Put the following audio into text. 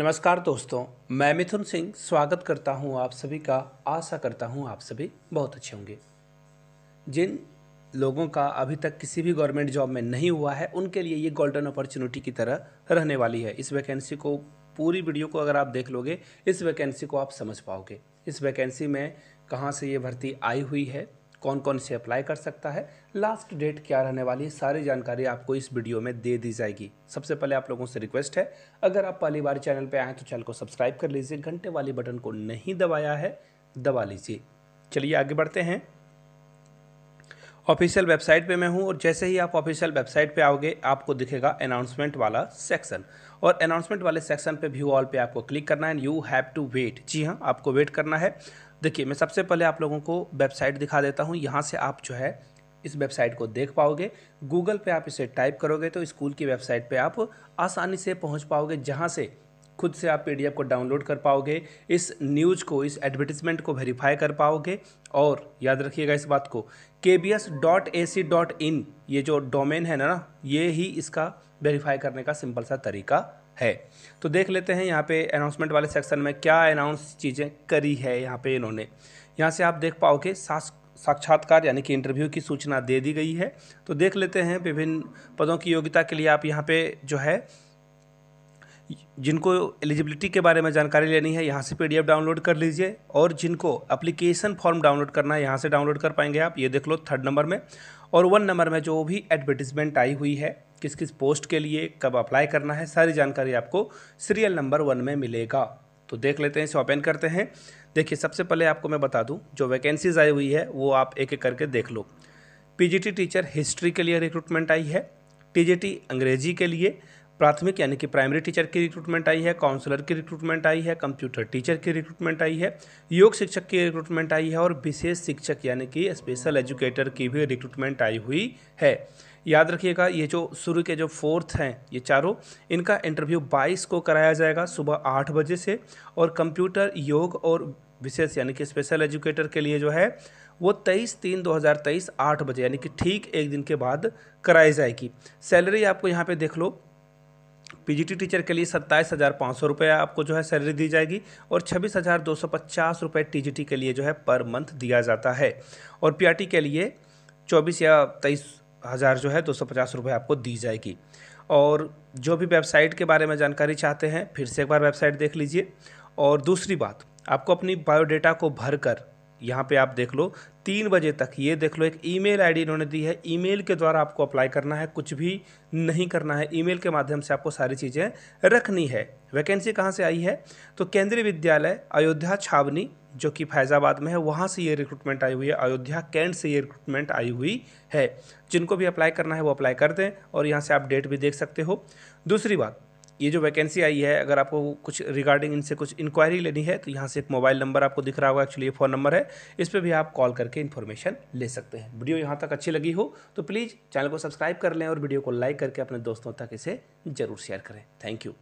नमस्कार दोस्तों मैं मिथुन सिंह स्वागत करता हूं आप सभी का आशा करता हूं आप सभी बहुत अच्छे होंगे जिन लोगों का अभी तक किसी भी गवर्नमेंट जॉब में नहीं हुआ है उनके लिए ये गोल्डन अपॉर्चुनिटी की तरह रहने वाली है इस वैकेंसी को पूरी वीडियो को अगर आप देख लोगे इस वैकेंसी को आप समझ पाओगे इस वैकेंसी में कहाँ से ये भर्ती आई हुई है कौन कौन इसे अप्लाई कर सकता है लास्ट डेट क्या रहने वाली है सारी जानकारी आपको इस वीडियो में दे दी जाएगी सबसे पहले आप लोगों से रिक्वेस्ट है अगर आप पहली बार चैनल पर आएँ तो चैनल को सब्सक्राइब कर लीजिए घंटे वाले बटन को नहीं दबाया है दबा लीजिए चलिए आगे बढ़ते हैं ऑफिशियल वेबसाइट पे मैं हूँ और जैसे ही आप ऑफिशियल वेबसाइट पे आओगे आपको दिखेगा अनाउंसमेंट वाला सेक्शन और अनाउंसमेंट वाले सेक्शन पे व्यू ऑल पे आपको क्लिक करना है यू हैव टू वेट जी हाँ आपको वेट करना है देखिए मैं सबसे पहले आप लोगों को वेबसाइट दिखा देता हूँ यहाँ से आप जो है इस वेबसाइट को देख पाओगे गूगल पे आप इसे टाइप करोगे तो स्कूल की वेबसाइट पे आप आसानी से पहुँच पाओगे जहाँ से खुद से आप पीडीएफ को डाउनलोड कर पाओगे इस न्यूज़ को इस एडवर्टिजमेंट को वेरीफाई कर पाओगे और याद रखिएगा इस बात को K B S dot A C dot in ये जो डोमेन है ना ये ही इसका वेरीफाई करने का सिंपल सा तरीका है तो देख लेते हैं यहाँ पे अनाउंसमेंट वाले सेक्शन में क्या अनाउंस चीज़ें करी है यहाँ पे इन्होंने यहाँ से आप देख पाओगे साक्षात्कार यानी कि इंटरव्यू की सूचना दे दी गई है तो देख लेते हैं विभिन्न पदों की योग्यता के लिए आप यहाँ पे जो है जिनको एलिजिबिलिटी के बारे में जानकारी लेनी है यहाँ से पी डाउनलोड कर लीजिए और जिनको अप्लीकेशन फॉर्म डाउनलोड करना है यहाँ से डाउनलोड कर पाएंगे आप ये देख लो थर्ड नंबर में और वन नंबर में जो भी एडवर्टिजमेंट आई हुई है किस किस पोस्ट के लिए कब अप्लाई करना है सारी जानकारी आपको सीरियल नंबर वन में मिलेगा तो देख लेते हैं इसे ओपन करते हैं देखिए सबसे पहले आपको मैं बता दूं जो वैकेंसीज आई हुई है वो आप एक एक करके देख लो पीजीटी टीचर हिस्ट्री के लिए रिक्रूटमेंट आई है टीजीटी अंग्रेजी के लिए प्राथमिक यानी कि प्राइमरी टीचर की रिक्रूटमेंट आई है काउंसलर की रिक्रूटमेंट आई है कंप्यूटर टीचर की रिक्रूटमेंट आई है योग शिक्षक की रिक्रूटमेंट आई है और विशेष शिक्षक यानी कि स्पेशल एजुकेटर की भी रिक्रूटमेंट आई हुई है याद रखिएगा ये जो शुरू के जो फोर्थ हैं ये चारों इनका इंटरव्यू बाईस को कराया जाएगा सुबह आठ बजे से और कंप्यूटर योग और विशेष यानी कि स्पेशल एजुकेटर के लिए जो है वो 23 तीन 2023 आठ बजे यानी कि ठीक एक दिन के बाद कराई जाएगी सैलरी आपको यहाँ पे देख लो पीजीटी टीचर के लिए सत्ताईस हज़ार पाँच सौ रुपये आपको जो है सैलरी दी जाएगी और छब्बीस हज़ार दो सौ पचास रुपये टीजीटी के लिए जो है पर मंथ दिया जाता है और पीआरटी के लिए चौबीस या तेईस हज़ार जो है दो सौ पचास रुपये आपको दी जाएगी और जो भी वेबसाइट के बारे में जानकारी चाहते हैं फिर से एक बार वेबसाइट देख लीजिए और दूसरी बात आपको अपनी बायोडेटा को भर कर यहाँ पे आप देख लो तीन बजे तक ये देख लो एक ईमेल आईडी इन्होंने दी है ईमेल के द्वारा आपको अप्लाई करना है कुछ भी नहीं करना है ईमेल के माध्यम से आपको सारी चीज़ें रखनी है वैकेंसी कहाँ से आई है तो केंद्रीय विद्यालय अयोध्या छावनी जो कि फैज़ाबाद में है वहाँ से ये रिक्रूटमेंट आई हुई है अयोध्या कैंट से ये रिक्रूटमेंट आई हुई है जिनको भी अप्लाई करना है वो अप्लाई कर दें और यहाँ से आप डेट भी देख सकते हो दूसरी बात ये जो वैकेंसी आई है अगर आपको कुछ रिगार्डिंग इनसे कुछ इंक्वायरी लेनी है तो यहाँ से एक मोबाइल नंबर आपको दिख रहा होगा एक्चुअली ये फ़ोन नंबर है इस पर भी आप कॉल करके इन्फॉर्मेशन ले सकते हैं वीडियो यहाँ तक अच्छी लगी हो तो प्लीज़ चैनल को सब्सक्राइब कर लें और वीडियो को लाइक करके अपने दोस्तों तक इसे ज़रूर शेयर करें थैंक यू